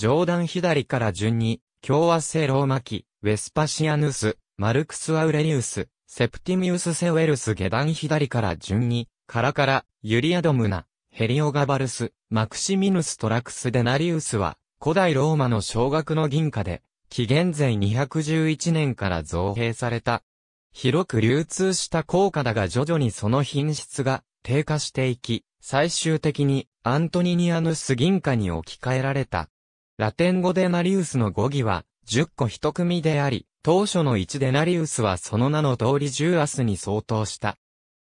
上段左から順に、共和制ローマ期、ウェスパシアヌス、マルクス・アウレリウス、セプティミウス・セウェルス下段左から順に、カラカラ、ユリアドムナ、ヘリオガバルス、マクシミヌス・トラクス・デナリウスは、古代ローマの小額の銀貨で、紀元前211年から造幣された。広く流通した硬貨だが徐々にその品質が低下していき、最終的にアントニニアヌス銀貨に置き換えられた。ラテン語デナリウスの語義は、十個一組であり、当初の一デナリウスはその名の通り十アスに相当した。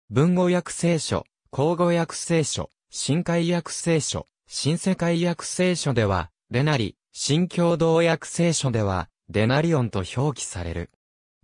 文語訳聖書、口語訳聖書、新海訳聖書、新世界訳聖書では、デナリ、新共同訳聖書では、デナリオンと表記される。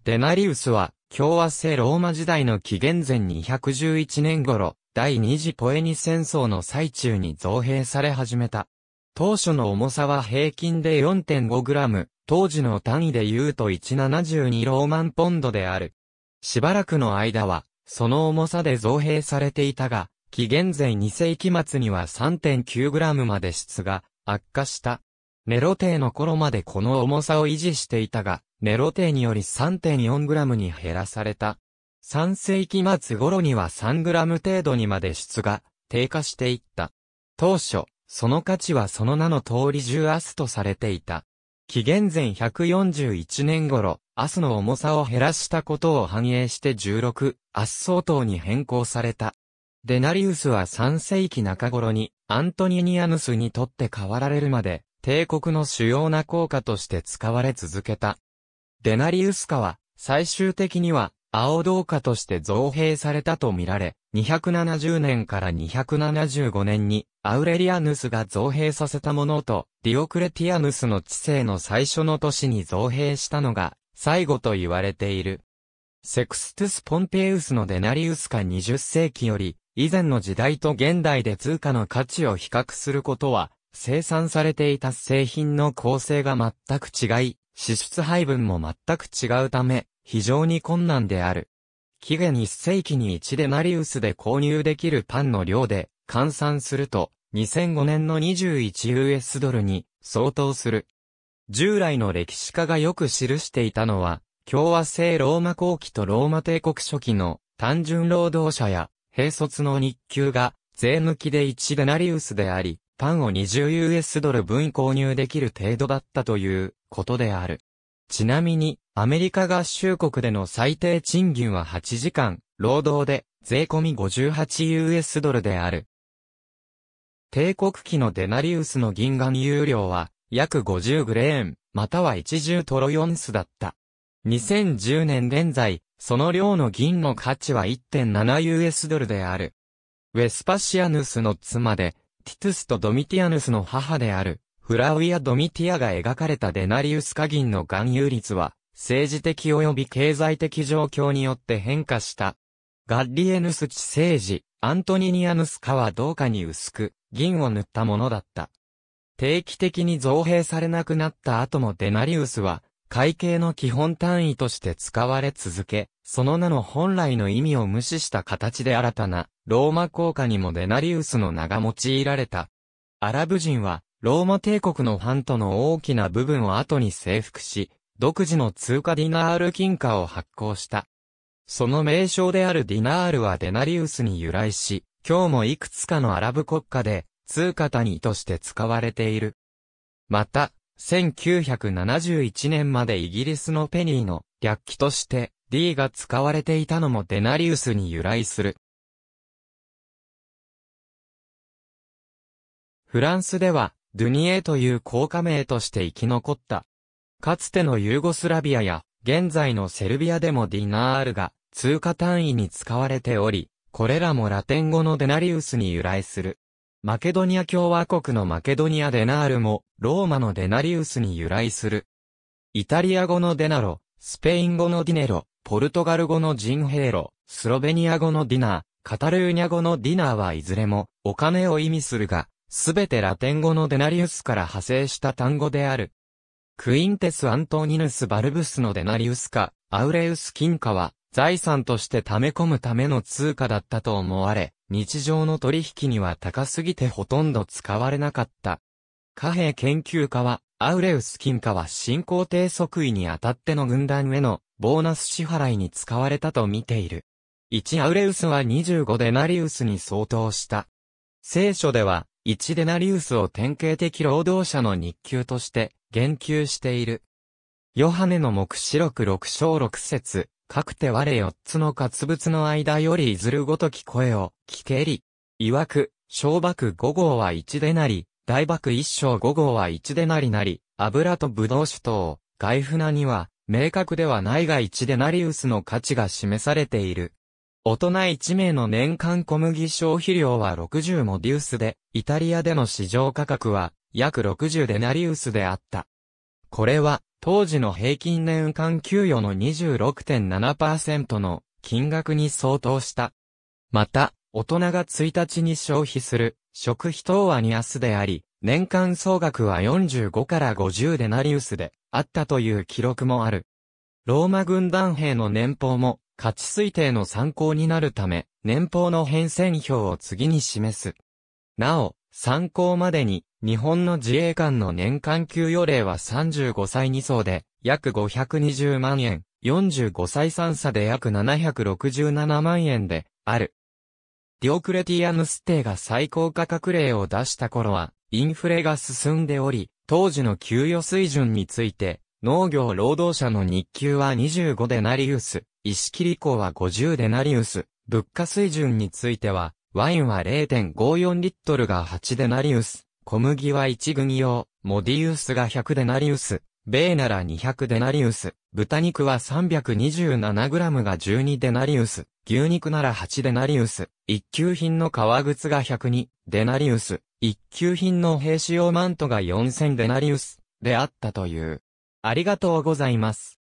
デナリウスは、共和制ローマ時代の紀元前211年頃、第二次ポエニ戦争の最中に造幣され始めた。当初の重さは平均で 4.5g、当時の単位で言うと172ローマンポンドである。しばらくの間は、その重さで造幣されていたが、紀元前2世紀末には 3.9g まで質が悪化した。ネロ帝の頃までこの重さを維持していたが、ネロ帝により 3.4g に減らされた。3世紀末頃には 3g 程度にまで質が低下していった。当初、その価値はその名の通り重アスとされていた。紀元前141年頃、アスの重さを減らしたことを反映して16、アス相当に変更された。デナリウスは3世紀中頃にアントニニアヌスにとって変わられるまで、帝国の主要な効果として使われ続けた。デナリウス化は、最終的には、青銅化として造幣されたとみられ、270年から275年に、アウレリアヌスが造幣させたものと、ディオクレティアヌスの知性の最初の年に造幣したのが、最後と言われている。セクストゥス・ポンペイウスのデナリウス化20世紀より、以前の時代と現代で通貨の価値を比較することは、生産されていた製品の構成が全く違い、支出配分も全く違うため、非常に困難である。紀元1世紀に1デナリウスで購入できるパンの量で、換算すると、2005年の 21US ドルに相当する。従来の歴史家がよく記していたのは、共和制ローマ後期とローマ帝国初期の単純労働者や、兵卒の日給が税抜きで1デナリウスであり、パンを 20US ドル分購入できる程度だったということである。ちなみに、アメリカ合衆国での最低賃金は8時間、労働で税込み 58US ドルである。帝国機のデナリウスの銀眼有量は、約50グレーン、または一重トロヨンスだった。2010年現在、その量の銀の価値は 1.7US ドルである。ウェスパシアヌスの妻で、ティトゥスとドミティアヌスの母である、フラウィア・ドミティアが描かれたデナリウス化銀の含有率は、政治的及び経済的状況によって変化したガッリエヌス地政治、アントニニアヌスカは銅かに薄く、銀を塗ったものだった。定期的に造幣されなくなった後もデナリウスは、会計の基本単位として使われ続け、その名の本来の意味を無視した形で新たな、ローマ効果にもデナリウスの名が用いられた。アラブ人は、ローマ帝国のファントの大きな部分を後に征服し、独自の通貨ディナール金貨を発行した。その名称であるディナールはデナリウスに由来し、今日もいくつかのアラブ国家で、通貨谷として使われている。また、1971年までイギリスのペニーの略記として D が使われていたのもデナリウスに由来する。フランスでは、ドゥニエという効果名として生き残った。かつてのユーゴスラビアや現在のセルビアでもディナールが通貨単位に使われており、これらもラテン語のデナリウスに由来する。マケドニア共和国のマケドニアデナールも、ローマのデナリウスに由来する。イタリア語のデナロ、スペイン語のディネロ、ポルトガル語のジンヘーロ、スロベニア語のディナー、カタルーニャ語のディナーはいずれもお金を意味するが、すべてラテン語のデナリウスから派生した単語である。クインテス・アントニヌス・バルブスのデナリウスか、アウレウス金貨は、財産として貯め込むための通貨だったと思われ、日常の取引には高すぎてほとんど使われなかった。貨幣研究家は、アウレウス金貨は進行低即位にあたっての軍団へのボーナス支払いに使われたと見ている。1アウレウスは25デナリウスに相当した。聖書では、一デナリウスを典型的労働者の日給として言及している。ヨハネの目視録六章六節、かくて我四つの活物の間よりいずるごとき声を聞けり。曰く、小爆五号は一でなり、大爆一章五号は一でなりなり、油と葡萄酒等、外船には、明確ではないが一でナリウスの価値が示されている。大人1名の年間小麦消費量は60モディウスで、イタリアでの市場価格は約60デナリウスであった。これは、当時の平均年間給与の26.7%の金額に相当した。また、大人が1日に消費する食費等はニアスであり、年間総額は45から50デナリウスであったという記録もある。ローマ軍団兵の年俸も価値推定の参考になるため、年俸の変遷表を次に示す。なお、参考までに、日本の自衛官の年間給与例は35歳2層で、約520万円、45歳3差で約767万円で、ある。ディオクレティアヌステが最高価格例を出した頃は、インフレが進んでおり、当時の給与水準について、農業労働者の日給は25でナリウス、石切子は50デナリウス、物価水準については、ワインは0.54リットルが8デナリウス、小麦は1軍用、モディウスが100デナリウス、米なら200デナリウス、豚肉は327グラムが12デナリウス、牛肉なら8デナリウス、一級品の革靴が102デナリウス、一級品の兵士用マントが4000デナリウスであったという。ありがとうございます。